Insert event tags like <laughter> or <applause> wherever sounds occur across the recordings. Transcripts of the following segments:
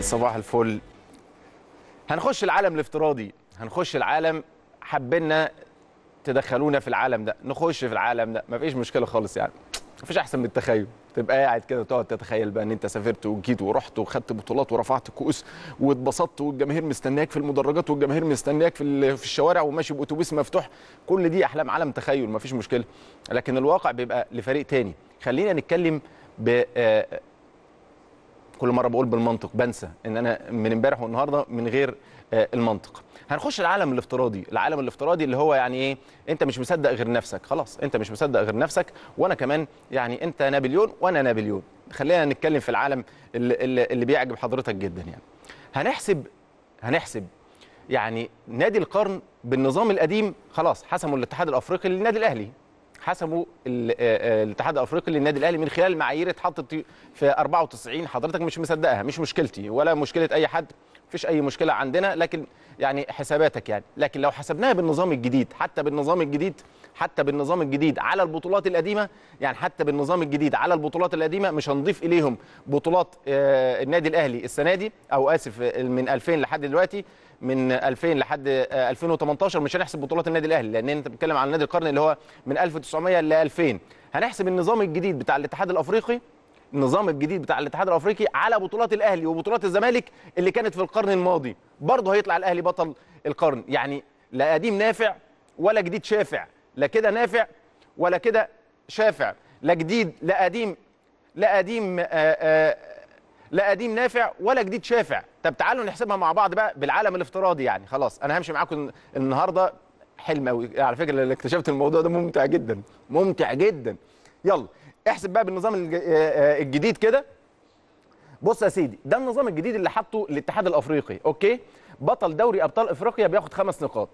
صباح الفل هنخش العالم الافتراضي هنخش العالم حبينا تدخلونا في العالم ده نخش في العالم ده مفيش مشكله خالص يعني مفيش احسن من التخيل تبقى قاعد كده تقعد تتخيل بقى ان انت سافرت وجيت ورحت وخدت بطولات ورفعت كؤوس واتبسطت والجماهير مستنياك في المدرجات والجماهير مستنياك في في الشوارع وماشي باتوبيس مفتوح كل دي احلام عالم تخيل مفيش مشكله لكن الواقع بيبقى لفريق تاني خلينا نتكلم آه، كل مره بقول بالمنطق بنسى ان انا من امبارح والنهارده من غير آه، المنطق هنخش العالم الافتراضي العالم الافتراضي اللي هو يعني ايه انت مش مصدق غير نفسك خلاص انت مش مصدق غير نفسك وانا كمان يعني انت نابليون وانا نابليون خلينا نتكلم في العالم اللي, اللي بيعجب حضرتك جدا يعني هنحسب هنحسب يعني نادي القرن بالنظام القديم خلاص حسموا الاتحاد الافريقي للنادي الاهلي حسموا آه، آه، الاتحاد الافريقي للنادي الاهلي من خلال معايير اتحطت في 94 حضرتك مش مصدقها مش مشكلتي ولا مشكله اي حد مفيش اي مشكله عندنا لكن يعني حساباتك يعني لكن لو حسبناها بالنظام الجديد حتى بالنظام الجديد حتى بالنظام الجديد على البطولات القديمه يعني حتى بالنظام الجديد على البطولات القديمه مش هنضيف اليهم بطولات آه، النادي الاهلي السنه دي او اسف من 2000 لحد دلوقتي من 2000 لحد 2018 آه، مش هنحسب بطولات النادي الاهلي لان انت بتتكلم عن نادي القرن اللي هو من 1900 ل 2000 هنحسب النظام الجديد بتاع الاتحاد الافريقي النظام الجديد بتاع الاتحاد الافريقي على بطولات الاهلي وبطولات الزمالك اللي كانت في القرن الماضي برضه هيطلع الاهلي بطل القرن يعني لا قديم نافع ولا جديد شافع لا كده نافع ولا كده شافع لا جديد لا قديم لا قديم آه، آه، لا قديم نافع ولا جديد شافع طب تعالوا نحسبها مع بعض بقى بالعالم الافتراضي يعني خلاص انا همشي معاكم النهارده حلم قوي على فكره اللي اكتشفت الموضوع ده ممتع جدا ممتع جدا يلا احسب بقى بالنظام آه، آه، الجديد كده بص يا سيدي ده النظام الجديد اللي حاطه الاتحاد الافريقي اوكي بطل دوري ابطال افريقيا بياخد خمس نقاط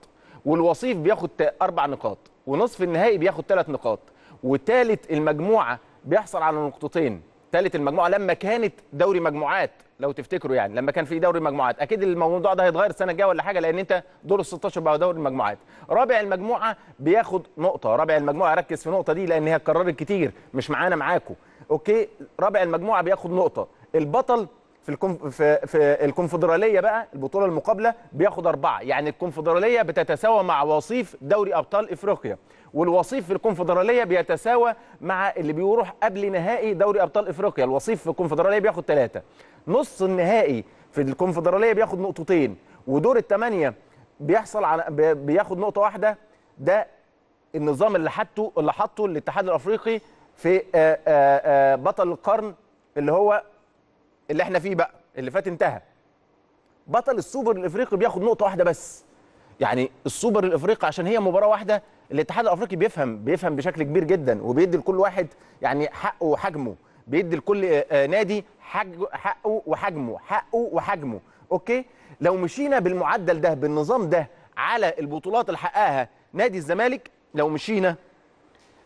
والوصيف بياخد اربع نقاط ونصف النهائي بياخد ثلاث نقاط وثالث المجموعه بيحصل على نقطتين ثالث المجموعه لما كانت دوري مجموعات لو تفتكروا يعني لما كان في دوري مجموعات اكيد الموضوع ده هيتغير السنه الجايه ولا حاجه لان انت دور ال 16 بقى دوري المجموعات رابع المجموعه بياخد نقطه رابع المجموعه ركز في النقطه دي لان هي اتكررت كتير مش معانا معاكم اوكي رابع المجموعه بياخد نقطه البطل في الكونف... في, في الكونفدراليه بقى البطوله المقابله بياخد اربعه يعني الكونفدراليه بتتساوى مع وصيف دوري ابطال افريقيا والوصيف في الكونفدراليه بيتساوى مع اللي بيروح قبل نهائي دوري ابطال افريقيا الوصيف في الكونفدراليه بياخد ثلاثه نص النهائي في الكونفدراليه بياخد نقطتين ودور الثمانيه بيحصل على بياخد نقطه واحده ده النظام اللي حطه اللي حطه الاتحاد الافريقي في آه، آه، آه، بطل القرن اللي هو اللي احنا فيه بقى اللي فات انتهى بطل السوبر الافريقي بياخد نقطه واحده بس يعني السوبر الافريقي عشان هي مباراه واحده الاتحاد الافريقي بيفهم بيفهم بشكل كبير جدا وبيدي لكل واحد يعني حقه وحجمه بيدي لكل آه، آه، نادي حقه وحجمه حقه وحجمه اوكي لو مشينا بالمعدل ده بالنظام ده على البطولات اللي حققها نادي الزمالك لو مشينا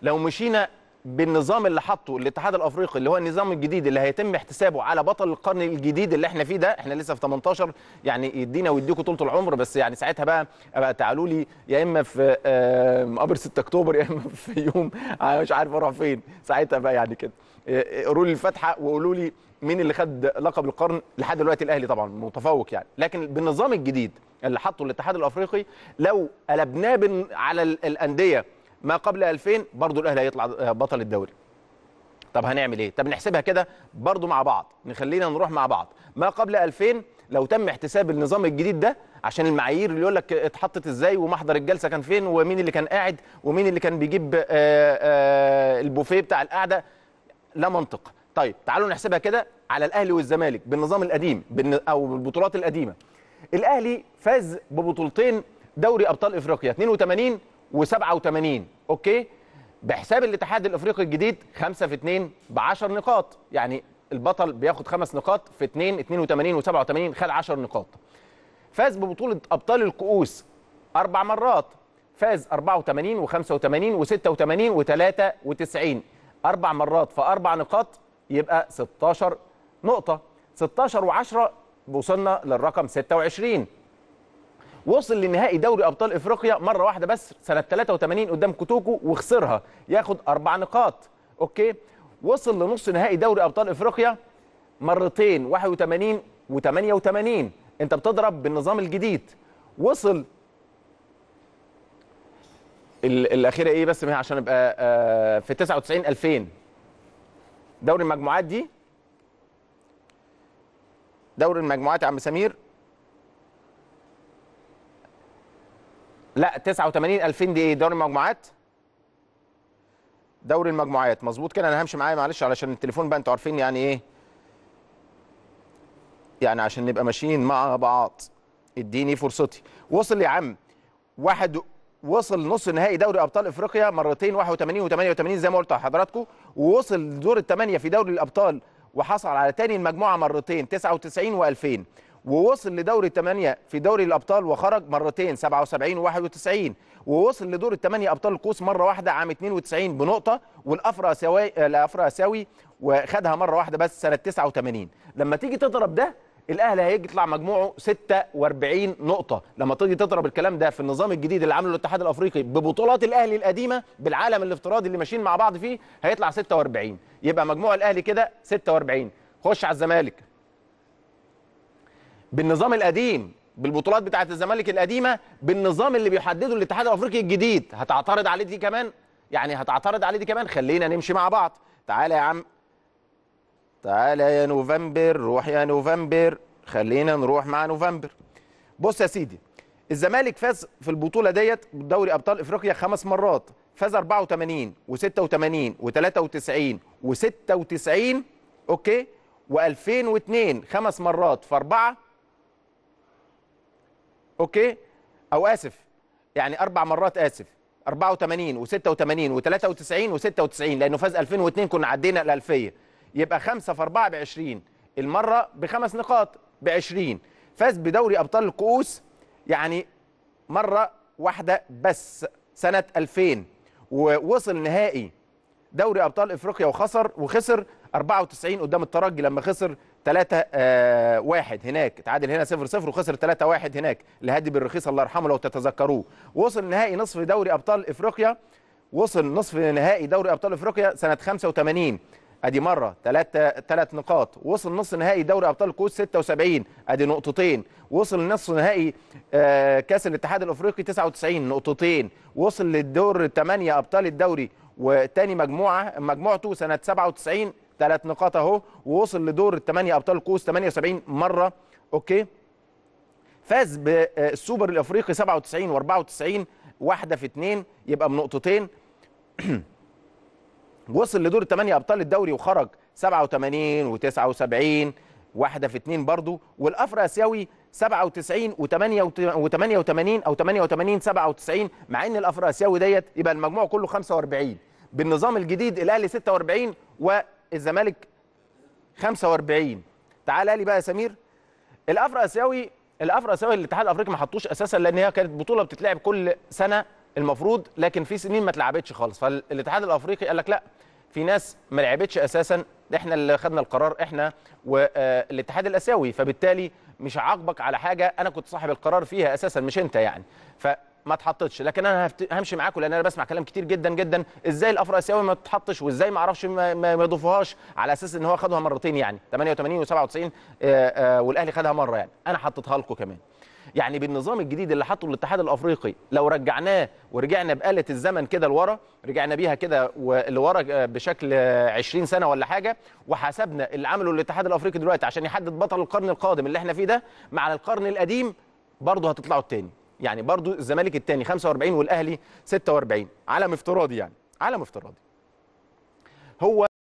لو مشينا بالنظام اللي حطه الاتحاد الافريقي اللي هو النظام الجديد اللي هيتم احتسابه على بطل القرن الجديد اللي احنا فيه ده احنا لسه في 18 يعني يدينا ويديكم طولة العمر بس يعني ساعتها بقى ابقى تعالوا لي يا اما في مقابر 6 اكتوبر يا اما في يوم مش عارف اروح فين ساعتها بقى يعني كده آه، آه، قولوا لي الفاتحه وقولوا لي مين اللي خد لقب القرن لحد دلوقتي الاهلي طبعا متفوق يعني لكن بالنظام الجديد اللي حطه الاتحاد الافريقي لو قلبناه على الانديه ما قبل 2000 برضه الاهلي هيطلع بطل الدوري طب هنعمل ايه طب نحسبها كده برضه مع بعض نخلينا نروح مع بعض ما قبل 2000 لو تم احتساب النظام الجديد ده عشان المعايير اللي يقول لك اتحطت ازاي ومحضر الجلسه كان فين ومين اللي كان قاعد ومين اللي كان بيجيب آآ آه، آآ آه، البوفيه بتاع القعده لا منطق طيب تعالوا نحسبها كده على الاهلي والزمالك بالنظام القديم او بالبطولات القديمه الاهلي فاز ببطولتين دوري ابطال افريقيا 82 و87 اوكي بحساب الاتحاد الافريقي الجديد 5 في 2 ب 10 نقاط يعني البطل بياخد 5 نقاط في 2 82 و87 خد 10 نقاط فاز ببطوله ابطال الكؤوس اربع مرات فاز 84 و85 و86 و93 اربع مرات في اربع نقاط يبقى 16 نقطه 16 و10 وصلنا للرقم 26 وصل لنهائي دوري ابطال افريقيا مره واحده بس سنه 83 قدام كوتوكو وخسرها ياخد اربع نقاط اوكي وصل لنص نهائي دوري ابطال افريقيا مرتين 81 و88 انت بتضرب بالنظام الجديد وصل الاخيره ايه بس عشان ابقى آه، في 99 2000 دوري المجموعات دي دوري المجموعات يا عم سمير لا 89 2000 دي ايه دوري المجموعات دوري المجموعات مظبوط كده انا همشي معايا معلش علشان التليفون بقى انتوا عارفين يعني ايه يعني عشان نبقى ماشيين مع بعض اديني فرصتي وصل يا عم واحد وصل نص نهائي دوري ابطال افريقيا مرتين 81 و88 زي ما قلت لحضراتكم ووصل دور الثمانيه في دوري الابطال وحصل على تاني المجموعه مرتين 99 و2000 ووصل لدوري الثمانية في دوري الابطال وخرج مرتين 77 و91 ووصل لدور الثمانيه ابطال القوس مره واحده عام 92 بنقطه والأفرأساوي الأفرأساوي وخدها مره واحده بس سنه 89 لما تيجي تضرب ده الاهلي هيجي يطلع مجموعه 46 نقطه لما تيجي تضرب الكلام ده في النظام الجديد اللي عامله الاتحاد الافريقي ببطولات الاهلي القديمه بالعالم الافتراضي اللي ماشيين مع بعض فيه هيطلع 46 يبقى مجموع الاهلي كده 46 خش على الزمالك بالنظام القديم بالبطولات بتاعه الزمالك القديمه بالنظام اللي بيحدده الاتحاد الافريقي الجديد هتعترض عليه دي كمان يعني هتعترض عليه دي كمان خلينا نمشي مع بعض تعالى يا عم تعالى يا نوفمبر روح يا نوفمبر خلينا نروح مع نوفمبر بص يا سيدي الزمالك فاز في البطوله ديت بدوري ابطال افريقيا خمس مرات فاز 84 و86 و93 و96 اوكي و2002 خمس مرات في اربعه اوكي او اسف يعني اربع مرات اسف 84 و86 و93 و96 لانه فاز 2002 كنا عدينا الالفيه يبقى 5 في 4 ب 20 المره بخمس نقاط ب 20 فاز بدوري ابطال الكؤوس يعني مره واحده بس سنه 2000 ووصل نهائي دوري ابطال افريقيا وخسر وخسر 94 قدام الترجي لما خسر 3 1 آه، هناك اتعادل هنا 0 0 وخسر 3 1 هناك لهادي بالرخيص الله يرحمه لو تتذكروه وصل نهائي نصف دوري ابطال افريقيا وصل نصف نهائي دوري ابطال افريقيا سنه 85 ادي مره ثلاثة ثلاث نقاط وصل نصف نهائي دوري ابطال الكوس 76 ادي نقطتين وصل نصف نهائي آه، كاس الاتحاد الافريقي 99 نقطتين وصل للدور 8 ابطال الدوري وتاني مجموعه مجموعته سنه 97 ثلاث نقاط اهو ووصل لدور الثمانيه ابطال القوس 78 مره اوكي فاز بالسوبر الافريقي 97 و94 واحده في اثنين يبقى بنقطتين <clears throat> وصل لدور الثمانيه ابطال الدوري وخرج 87 و79 واحده في اثنين برضو والافراسيوي اسيوي 97 و88 او 88 97 مع ان الافراسيوي اسيوي ديت يبقى المجموع كله 45 بالنظام الجديد الاهلي 46 و الزمالك 45 تعال لي بقى يا سمير الافرق اسيوي الافرق اسيوي الاتحاد الافريقي ما حطوش اساسا لان هي كانت بطوله بتتلعب كل سنه المفروض لكن في سنين ما اتلعبتش خالص فالاتحاد الافريقي قال لك لا في ناس ما لعبتش اساسا احنا اللي خدنا القرار احنا والاتحاد آه، الاسيوي فبالتالي مش هعاقبك على حاجه انا كنت صاحب القرار فيها اساسا مش انت يعني ف ما اتحطتش لكن انا همشي معاكم لان انا بسمع كلام كتير جدا جدا ازاي الافرو اسيوي ما تتحطش وازاي ما اعرفش ما يضيفوهاش على اساس ان هو خدها مرتين يعني 88 و97 آه، آه، والاهلي خدها مره يعني انا حطيتها لكم كمان يعني بالنظام الجديد اللي حطه الاتحاد الافريقي لو رجعناه ورجعنا بآلة الزمن كده لورا رجعنا بيها كده لورا آه، بشكل 20 سنه ولا حاجه وحسبنا اللي عمله الاتحاد الافريقي دلوقتي عشان يحدد بطل القرن القادم اللي احنا فيه ده مع القرن القديم برضه هتطلعوا التاني يعني برضو الزمالك الثاني 45 والاهلي 46 على افتراضي يعني على افتراضي هو